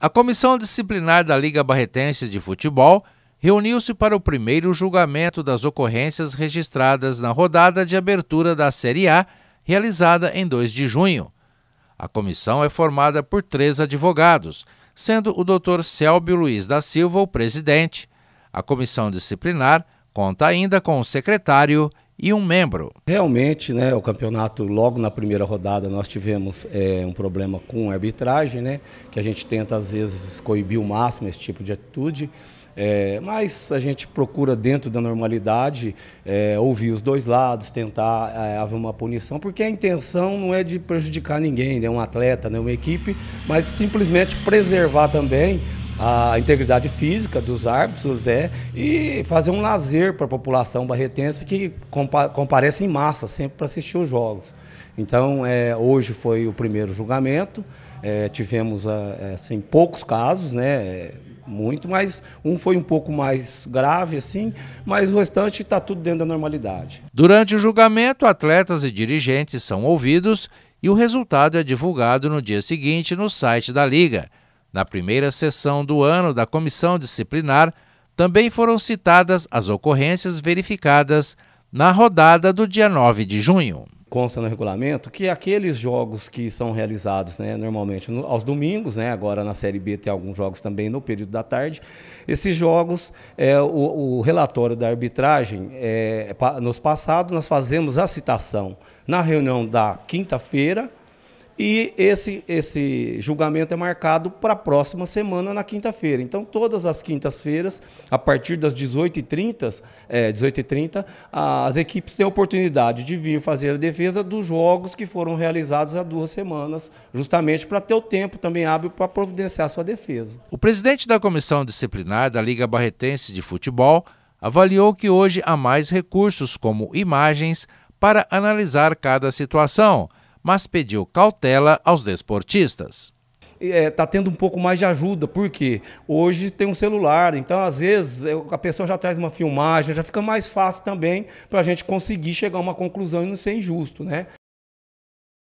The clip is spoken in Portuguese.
A Comissão Disciplinar da Liga Barretense de Futebol reuniu-se para o primeiro julgamento das ocorrências registradas na rodada de abertura da Série A, realizada em 2 de junho. A comissão é formada por três advogados, sendo o Dr. Célbio Luiz da Silva o presidente. A comissão disciplinar conta ainda com o secretário e um membro. Realmente, né, o campeonato, logo na primeira rodada, nós tivemos é, um problema com a arbitragem, né, que a gente tenta, às vezes, coibir o máximo esse tipo de atitude. É, mas a gente procura, dentro da normalidade, é, ouvir os dois lados, tentar é, haver uma punição, porque a intenção não é de prejudicar ninguém, né? um atleta, né? uma equipe, mas simplesmente preservar também a integridade física dos árbitros é e fazer um lazer para a população barretense que comparece em massa sempre para assistir os jogos. Então, é, hoje foi o primeiro julgamento, é, tivemos é, assim, poucos casos, né? É, muito, mas um foi um pouco mais grave, assim, mas o restante está tudo dentro da normalidade. Durante o julgamento, atletas e dirigentes são ouvidos e o resultado é divulgado no dia seguinte no site da Liga. Na primeira sessão do ano da comissão disciplinar, também foram citadas as ocorrências verificadas na rodada do dia 9 de junho. Consta no regulamento que aqueles jogos que são realizados né, normalmente no, aos domingos, né, agora na Série B tem alguns jogos também no período da tarde, esses jogos, é, o, o relatório da arbitragem, é, nos passados nós fazemos a citação na reunião da quinta-feira, e esse, esse julgamento é marcado para a próxima semana, na quinta-feira. Então, todas as quintas-feiras, a partir das 18h30, é, 18h30, as equipes têm a oportunidade de vir fazer a defesa dos jogos que foram realizados há duas semanas, justamente para ter o tempo também hábil para providenciar sua defesa. O presidente da comissão disciplinar da Liga Barretense de Futebol avaliou que hoje há mais recursos, como imagens, para analisar cada situação mas pediu cautela aos desportistas está é, tá tendo um pouco mais de ajuda, porque hoje tem um celular, então às vezes é, a pessoa já traz uma filmagem, já fica mais fácil também para a gente conseguir chegar a uma conclusão e não ser injusto, né?